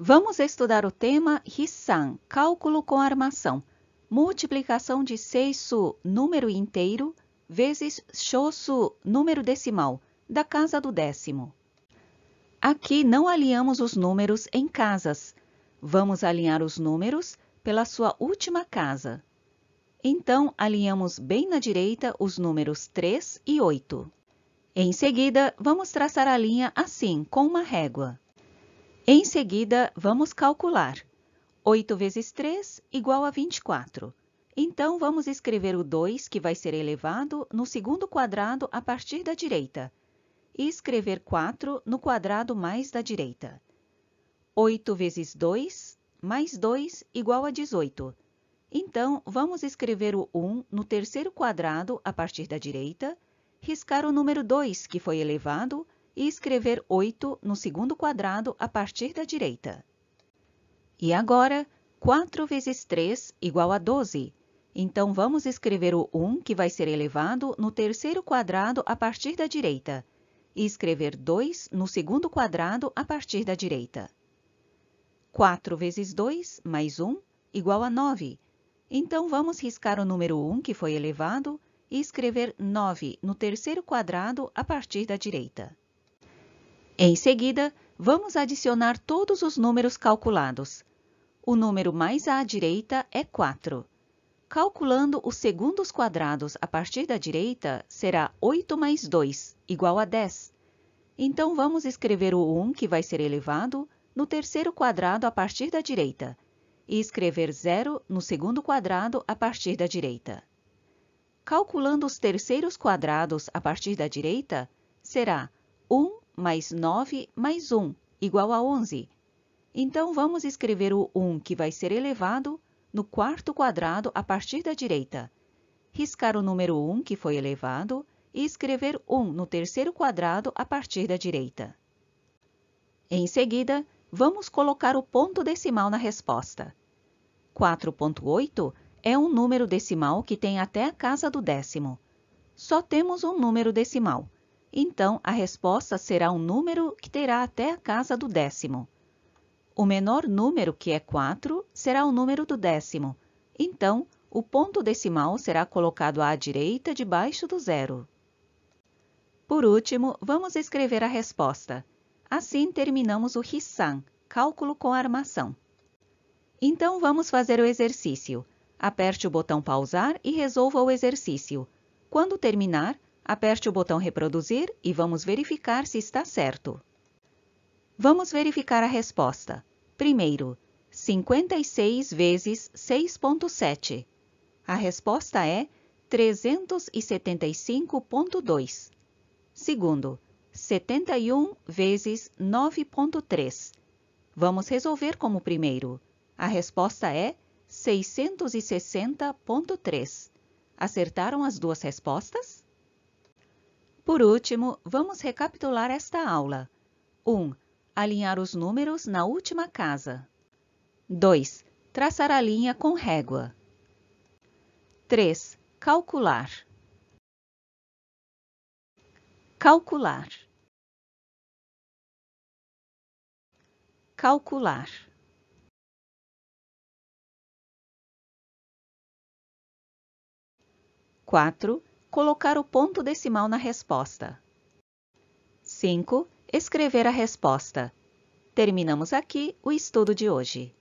Vamos estudar o tema Hissan, cálculo com armação. Multiplicação de seisu, número inteiro, vezes shosu, número decimal, da casa do décimo. Aqui não alinhamos os números em casas. Vamos alinhar os números pela sua última casa. Então, alinhamos bem na direita os números 3 e 8. Em seguida, vamos traçar a linha assim, com uma régua. Em seguida, vamos calcular. 8 vezes 3 igual a 24. Então, vamos escrever o 2, que vai ser elevado, no segundo quadrado a partir da direita. E escrever 4 no quadrado mais da direita. 8 vezes 2, mais 2, igual a 18. Então, vamos escrever o 1 no terceiro quadrado a partir da direita, riscar o número 2, que foi elevado, e escrever 8 no segundo quadrado a partir da direita. E agora, 4 vezes 3 igual a 12. Então, vamos escrever o 1, que vai ser elevado, no terceiro quadrado a partir da direita, e escrever 2 no segundo quadrado a partir da direita. 4 vezes 2, mais 1, igual a 9. Então, vamos riscar o número 1, que foi elevado, e escrever 9 no terceiro quadrado a partir da direita. Em seguida, vamos adicionar todos os números calculados. O número mais à direita é 4. Calculando os segundos quadrados a partir da direita, será 8 mais 2, igual a 10. Então, vamos escrever o 1, que vai ser elevado, no terceiro quadrado a partir da direita, e escrever 0 no segundo quadrado a partir da direita. Calculando os terceiros quadrados a partir da direita, será 1 mais 9 mais 1, igual a 11. Então, vamos escrever o 1, que vai ser elevado, no quarto quadrado a partir da direita. Riscar o número 1, que foi elevado, e escrever 1 no terceiro quadrado a partir da direita. Em seguida, vamos colocar o ponto decimal na resposta. 4.8 é um número decimal que tem até a casa do décimo. Só temos um número decimal, então a resposta será um número que terá até a casa do décimo. O menor número, que é 4, será o número do décimo. Então, o ponto decimal será colocado à direita debaixo do zero. Por último, vamos escrever a resposta. Assim terminamos o Hissan, cálculo com armação. Então vamos fazer o exercício. Aperte o botão pausar e resolva o exercício. Quando terminar, Aperte o botão Reproduzir e vamos verificar se está certo. Vamos verificar a resposta. Primeiro, 56 vezes 6.7. A resposta é 375.2. Segundo, 71 vezes 9.3. Vamos resolver como primeiro. A resposta é 660.3. Acertaram as duas respostas? Por último, vamos recapitular esta aula. 1. Um, alinhar os números na última casa. 2. Traçar a linha com régua. 3. Calcular. Calcular. Calcular. Quatro colocar o ponto decimal na resposta. 5. Escrever a resposta. Terminamos aqui o estudo de hoje.